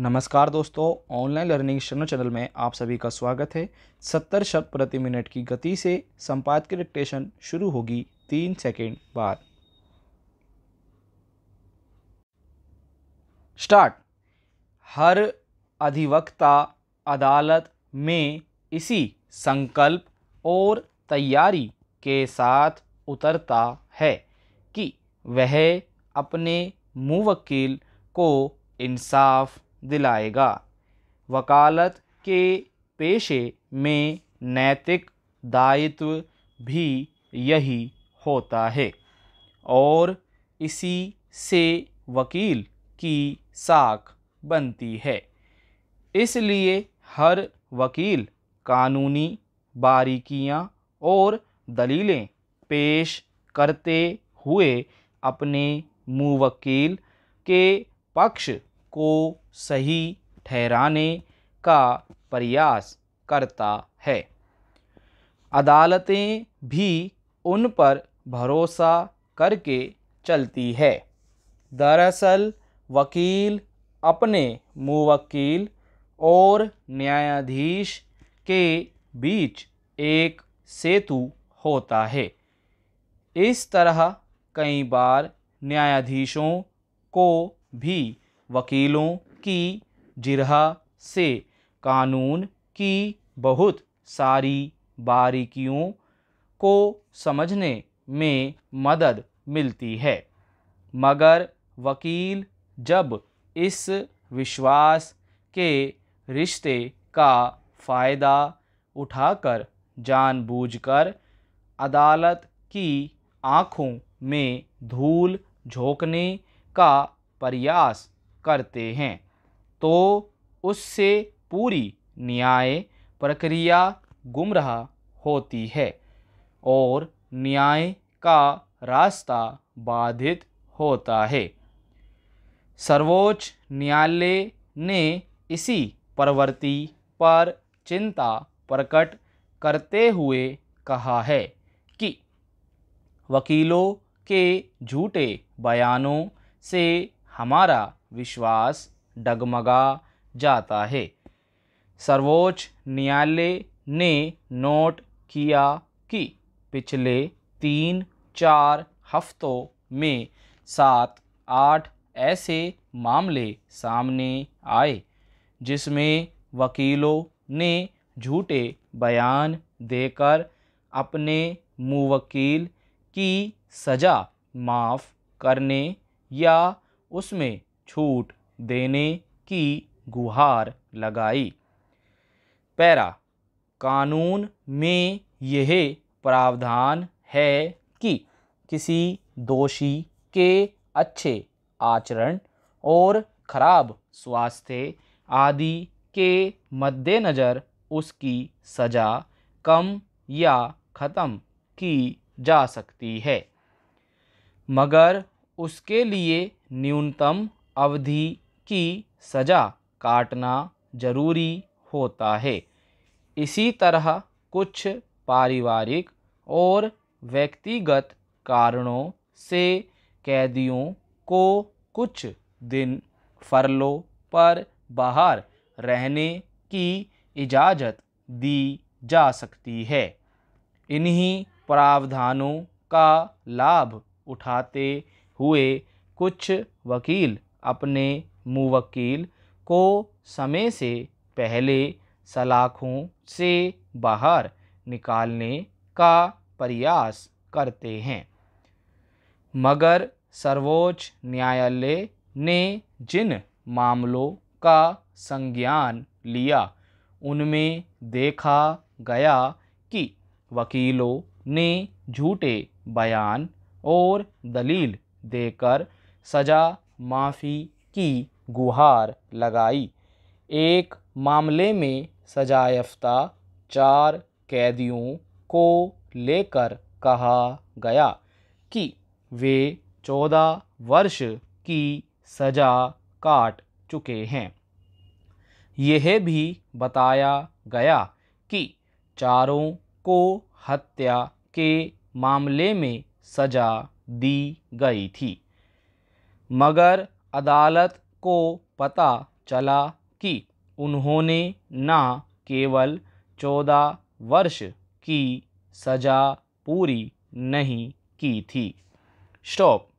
नमस्कार दोस्तों online learning शर्नो channel में आप सभी का स्वागत है सत्तर शब्द प्रति मिनट की गति से संपाद की डिक्टेशन शुरू होगी तीन सेकेंड बाद स्टार्ट हर अधिवक्ता अदालत में इसी संकल्प और तैयारी के साथ उतरता है कि वह अपने मुवक्किल को इंसाफ़ दिलाएगा वकालत के पेशे में नैतिक दायित्व भी यही होता है और इसी से वकील की साख बनती है इसलिए हर वकील कानूनी बारीकियां और दलीलें पेश करते हुए अपने मुवक्किल के पक्ष को सही ठहराने का प्रयास करता है अदालतें भी उन पर भरोसा करके चलती है दरअसल वकील अपने मुवक्किल और न्यायाधीश के बीच एक सेतु होता है इस तरह कई बार न्यायाधीशों को भी वकीलों की जिरह से कानून की बहुत सारी बारीकियों को समझने में मदद मिलती है मगर वकील जब इस विश्वास के रिश्ते का फ़ायदा उठाकर जानबूझकर अदालत की आँखों में धूल झोंकने का प्रयास करते हैं तो उससे पूरी न्याय प्रक्रिया गुमराह होती है और न्याय का रास्ता बाधित होता है सर्वोच्च न्यायालय ने इसी प्रवृत्ति पर चिंता प्रकट करते हुए कहा है कि वकीलों के झूठे बयानों से हमारा विश्वास डगमगा जाता है सर्वोच्च न्यायालय ने नोट किया कि पिछले तीन चार हफ्तों में सात आठ ऐसे मामले सामने आए जिसमें वकीलों ने झूठे बयान देकर अपने मुवकील की सज़ा माफ़ करने या उसमें छूट देने की गुहार लगाई पैरा कानून में यह प्रावधान है कि किसी दोषी के अच्छे आचरण और खराब स्वास्थ्य आदि के मद्देनज़र उसकी सज़ा कम या ख़त्म की जा सकती है मगर उसके लिए न्यूनतम अवधि की सज़ा काटना जरूरी होता है इसी तरह कुछ पारिवारिक और व्यक्तिगत कारणों से कैदियों को कुछ दिन फरलों पर बाहर रहने की इजाज़त दी जा सकती है इन्हीं प्रावधानों का लाभ उठाते हुए कुछ वकील अपने मुवक्किल को समय से पहले सलाखों से बाहर निकालने का प्रयास करते हैं मगर सर्वोच्च न्यायालय ने जिन मामलों का संज्ञान लिया उनमें देखा गया कि वकीलों ने झूठे बयान और दलील देकर सजा माफ़ी की गुहार लगाई एक मामले में सजायाफ्ता चार कैदियों को लेकर कहा गया कि वे चौदह वर्ष की सज़ा काट चुके हैं यह भी बताया गया कि चारों को हत्या के मामले में सज़ा दी गई थी मगर अदालत को पता चला कि उन्होंने न केवल चौदह वर्ष की सज़ा पूरी नहीं की थी स्टॉप